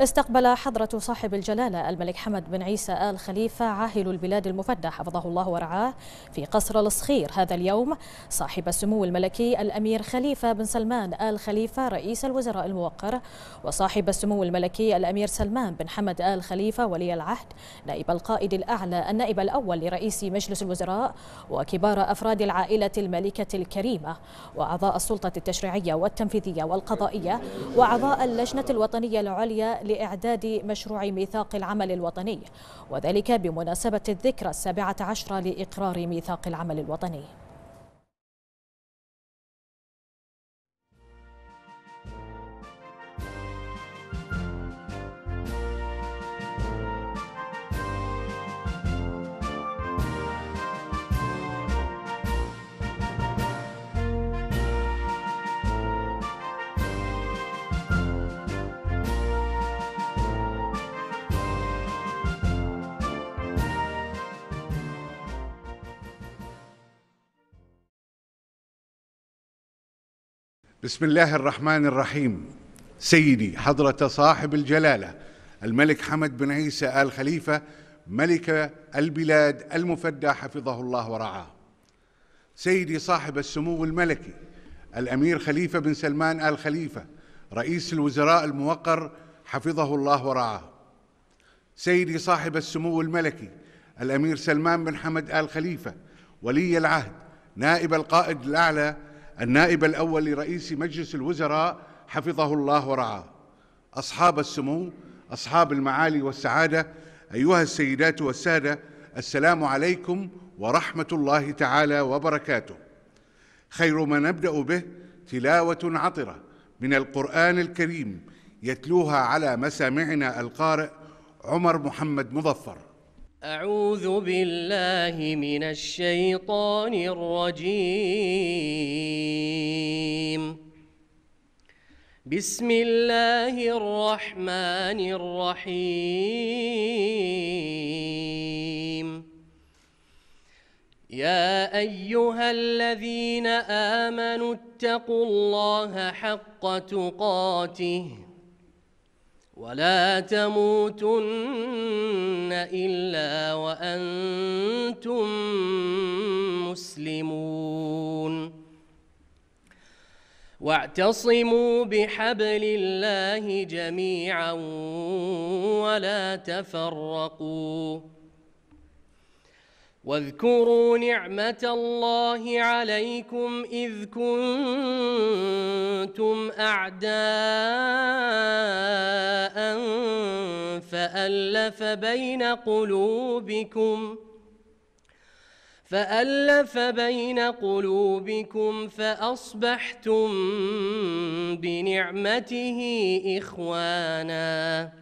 استقبل حضرة صاحب الجلالة الملك حمد بن عيسى آل خليفة عاهل البلاد المفدى حفظه الله ورعاه في قصر الصخير هذا اليوم صاحب السمو الملكي الأمير خليفة بن سلمان آل خليفة رئيس الوزراء الموقر وصاحب السمو الملكي الأمير سلمان بن حمد آل خليفة ولي العهد نائب القائد الأعلى النائب الأول لرئيس مجلس الوزراء وكبار أفراد العائلة الملكة الكريمة وأعضاء السلطة التشريعية والتنفيذية والقضائية وأعضاء اللجنة الوطنية العليا لإعداد مشروع ميثاق العمل الوطني وذلك بمناسبة الذكرى السابعة عشرة لإقرار ميثاق العمل الوطني بسم الله الرحمن الرحيم سيدي حضرة صاحب الجلالة الملك حمد بن عيسى آل خليفة ملك البلاد المفدى حفظه الله ورعاه سيدي صاحب السمو الملكي الأمير خليفة بن سلمان آل خليفة رئيس الوزراء الموقر حفظه الله ورعاه سيدي صاحب السمو الملكي الأمير سلمان بن حمد آل خليفة ولي العهد نائب القائد الأعلى النائب الأول لرئيس مجلس الوزراء حفظه الله ورعاه أصحاب السمو أصحاب المعالي والسعادة أيها السيدات والسادة السلام عليكم ورحمة الله تعالى وبركاته خير ما نبدأ به تلاوة عطرة من القرآن الكريم يتلوها على مسامعنا القارئ عمر محمد مظفر أعوذ بالله من الشيطان الرجيم بسم الله الرحمن الرحيم يا أيها الذين آمنوا اتقوا الله حق تقاته ولا تموتن الا وانتم مسلمون واعتصموا بحبل الله جميعا ولا تفرقوا واذكروا نعمة الله عليكم إذ كنتم أعداء فألف بين قلوبكم فألف بين قلوبكم فأصبحتم بنعمته إخواناً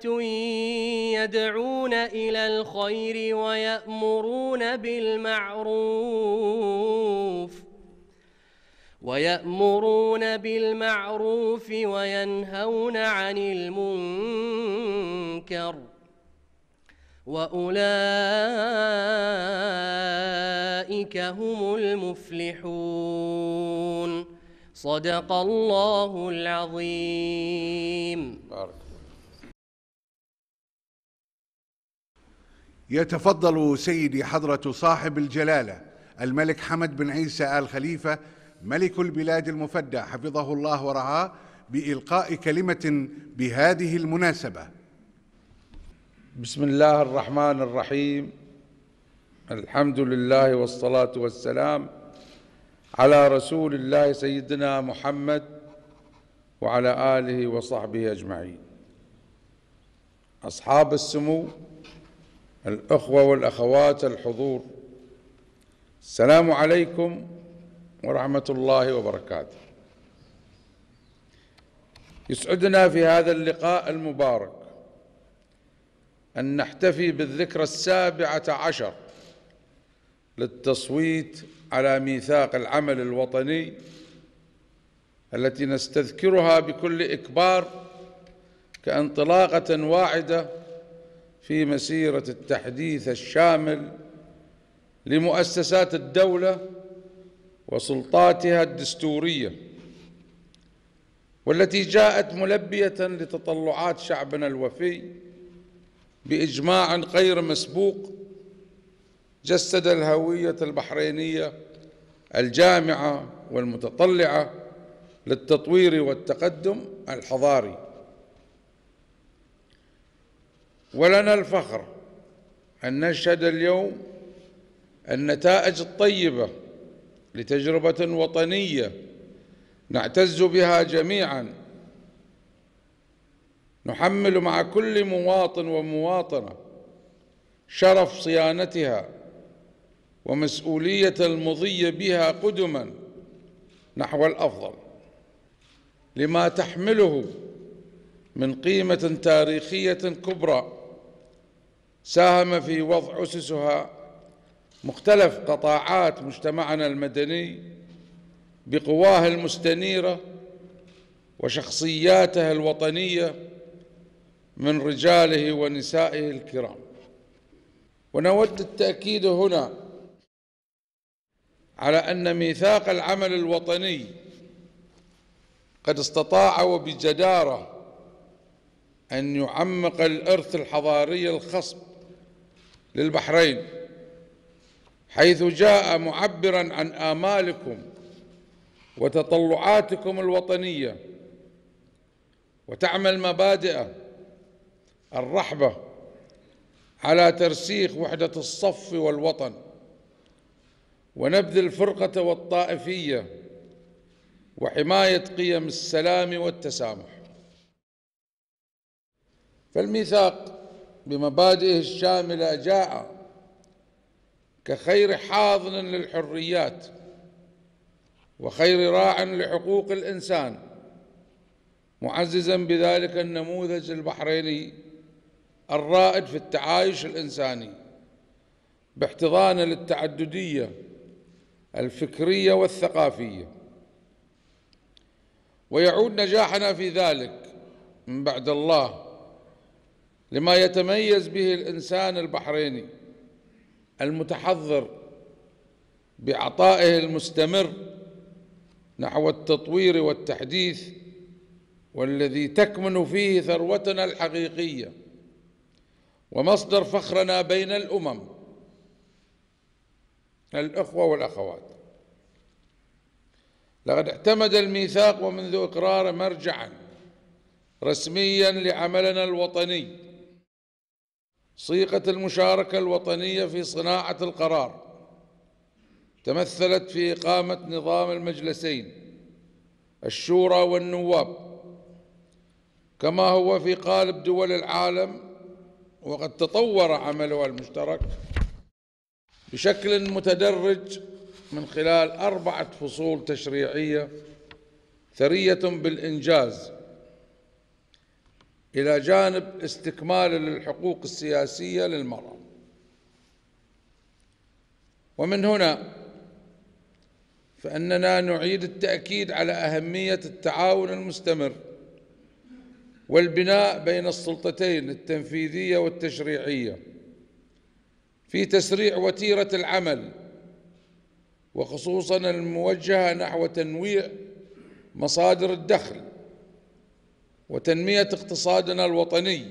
يدعون إلى الخير ويأمرون بالمعروف ويأمرون بالمعروف وينهون عن المنكر وأولئك هم المفلحون صدق الله العظيم بارك يتفضل سيدي حضرة صاحب الجلالة الملك حمد بن عيسى آل خليفة ملك البلاد المفدى حفظه الله ورعاه بإلقاء كلمة بهذه المناسبة بسم الله الرحمن الرحيم الحمد لله والصلاة والسلام على رسول الله سيدنا محمد وعلى آله وصحبه أجمعين أصحاب السمو الأخوة والأخوات الحضور السلام عليكم ورحمة الله وبركاته يسعدنا في هذا اللقاء المبارك أن نحتفي بالذكرى السابعة عشر للتصويت على ميثاق العمل الوطني التي نستذكرها بكل إكبار كانطلاقة واعدة في مسيرة التحديث الشامل لمؤسسات الدولة وسلطاتها الدستورية والتي جاءت ملبية لتطلعات شعبنا الوفي بإجماع غير مسبوق جسد الهوية البحرينية الجامعة والمتطلعة للتطوير والتقدم الحضاري ولنا الفخر أن نشهد اليوم النتائج الطيبة لتجربة وطنية نعتز بها جميعا نحمل مع كل مواطن ومواطنة شرف صيانتها ومسؤولية المضي بها قدما نحو الأفضل لما تحمله من قيمة تاريخية كبرى ساهم في وضع أسسها مختلف قطاعات مجتمعنا المدني بقواه المستنيرة وشخصياته الوطنية من رجاله ونسائه الكرام ونود التأكيد هنا على أن ميثاق العمل الوطني قد استطاع وبجدارة أن يعمق الإرث الحضاري الخصب للبحرين حيث جاء معبرا عن آمالكم وتطلعاتكم الوطنية وتعمل مبادئ الرحبة على ترسيخ وحدة الصف والوطن ونبذ الفرقة والطائفية وحماية قيم السلام والتسامح فالميثاق بمبادئه الشاملة جاء كخير حاضن للحريات وخير راع لحقوق الإنسان معززا بذلك النموذج البحريني الرائد في التعايش الإنساني باحتضانه للتعددية الفكرية والثقافية ويعود نجاحنا في ذلك من بعد الله لما يتميز به الإنسان البحريني المتحضر بعطائه المستمر نحو التطوير والتحديث والذي تكمن فيه ثروتنا الحقيقية ومصدر فخرنا بين الأمم الأخوة والأخوات لقد اعتمد الميثاق ومنذ إقراره مرجعا رسميا لعملنا الوطني صيغة المشاركة الوطنية في صناعة القرار تمثلت في إقامة نظام المجلسين الشورى والنواب كما هو في قالب دول العالم وقد تطور عملها المشترك بشكل متدرج من خلال أربعة فصول تشريعية ثرية بالإنجاز إلى جانب استكمال للحقوق السياسية للمرأة ومن هنا فإننا نعيد التأكيد على أهمية التعاون المستمر والبناء بين السلطتين التنفيذية والتشريعية في تسريع وتيرة العمل وخصوصا الموجهة نحو تنويع مصادر الدخل وتنمية اقتصادنا الوطني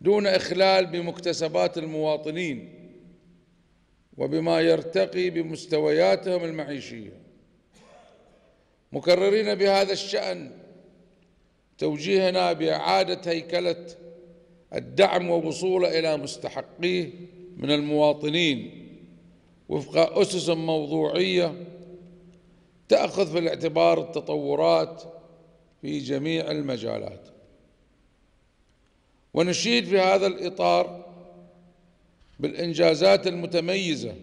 دون إخلال بمكتسبات المواطنين وبما يرتقي بمستوياتهم المعيشية مكررين بهذا الشأن توجيهنا بإعادة هيكلة الدعم ووصوله إلى مستحقيه من المواطنين وفق أسس موضوعية تأخذ في الاعتبار التطورات في جميع المجالات ونشيد في هذا الإطار بالإنجازات المتميزة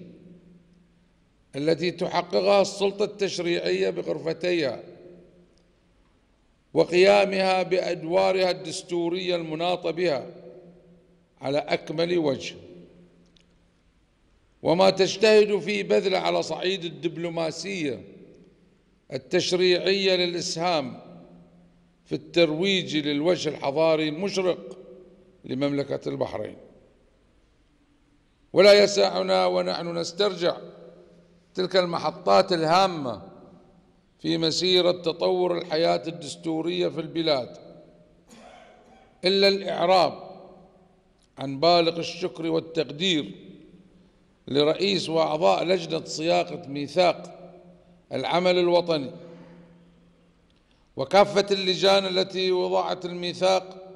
التي تحققها السلطة التشريعية بغرفتيها وقيامها بأدوارها الدستورية المناطة بها على أكمل وجه وما تجتهد في بذله على صعيد الدبلوماسية التشريعية للإسهام في الترويج للوجه الحضاري المشرق لمملكة البحرين ولا يسعنا ونحن نسترجع تلك المحطات الهامة في مسيرة تطور الحياة الدستورية في البلاد إلا الإعراب عن بالغ الشكر والتقدير لرئيس وأعضاء لجنة صياغة ميثاق العمل الوطني وكافة اللجان التي وضعت الميثاق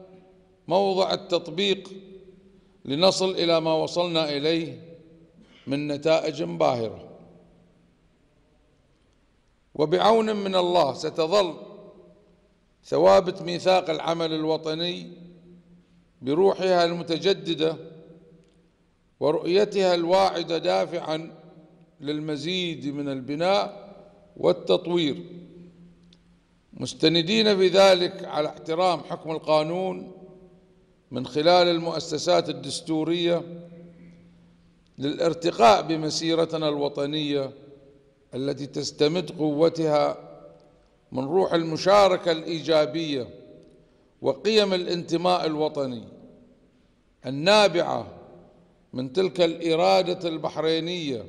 موضع التطبيق لنصل إلى ما وصلنا إليه من نتائج باهرة وبعون من الله ستظل ثوابت ميثاق العمل الوطني بروحها المتجددة ورؤيتها الواعدة دافعا للمزيد من البناء والتطوير مستندين بذلك على احترام حكم القانون من خلال المؤسسات الدستورية للارتقاء بمسيرتنا الوطنية التي تستمد قوتها من روح المشاركة الإيجابية وقيم الانتماء الوطني النابعة من تلك الإرادة البحرينية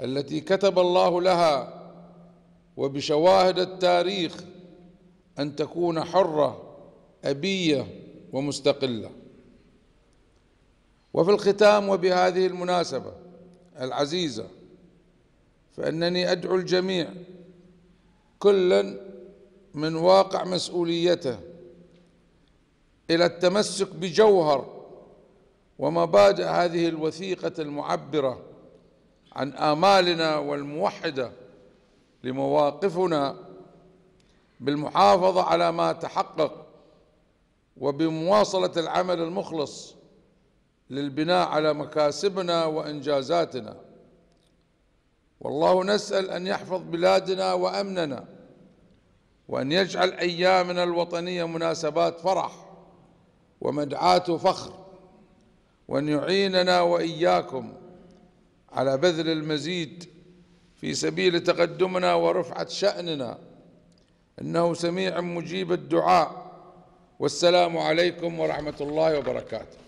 التي كتب الله لها وبشواهد التاريخ أن تكون حرة أبية ومستقلة وفي الختام وبهذه المناسبة العزيزة فأنني أدعو الجميع كلا من واقع مسؤوليته إلى التمسك بجوهر ومبادئ هذه الوثيقة المعبرة عن آمالنا والموحدة لمواقفنا بالمحافظة على ما تحقق وبمواصلة العمل المخلص للبناء على مكاسبنا وإنجازاتنا والله نسأل أن يحفظ بلادنا وأمننا وأن يجعل أيامنا الوطنية مناسبات فرح ومدعاة فخر وأن يعيننا وإياكم على بذل المزيد في سبيل تقدمنا ورفعة شأننا إنه سميع مجيب الدعاء والسلام عليكم ورحمة الله وبركاته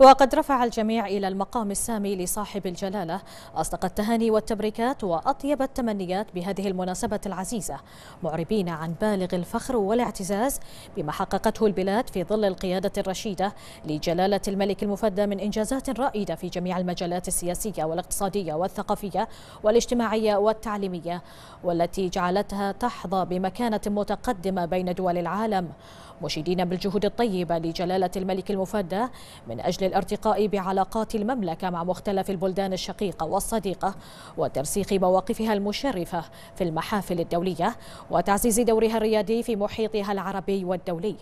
وقد رفع الجميع إلى المقام السامي لصاحب الجلالة أصدق التهاني والتبريكات وأطيب التمنيات بهذه المناسبة العزيزة معربين عن بالغ الفخر والاعتزاز بما حققته البلاد في ظل القيادة الرشيدة لجلالة الملك المفدى من إنجازات رائدة في جميع المجالات السياسية والاقتصادية والثقافية والاجتماعية والتعليمية والتي جعلتها تحظى بمكانة متقدمة بين دول العالم مشيدين بالجهود الطيبة لجلالة الملك المفدى من أجل للارتقاء بعلاقات المملكة مع مختلف البلدان الشقيقة والصديقة وترسيخ مواقفها المشرفة في المحافل الدولية وتعزيز دورها الريادي في محيطها العربي والدولي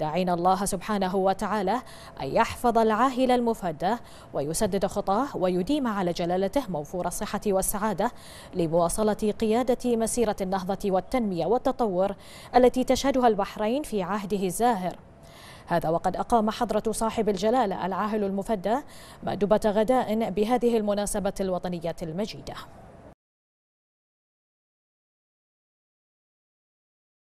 داعين الله سبحانه وتعالى أن يحفظ العاهل المفدى ويسدد خطاه ويديم على جلالته موفور الصحة والسعادة لمواصلة قيادة مسيرة النهضة والتنمية والتطور التي تشهدها البحرين في عهده الزاهر هذا وقد أقام حضرة صاحب الجلالة العاهل المفدى مأدبة غداء بهذه المناسبة الوطنية المجيدة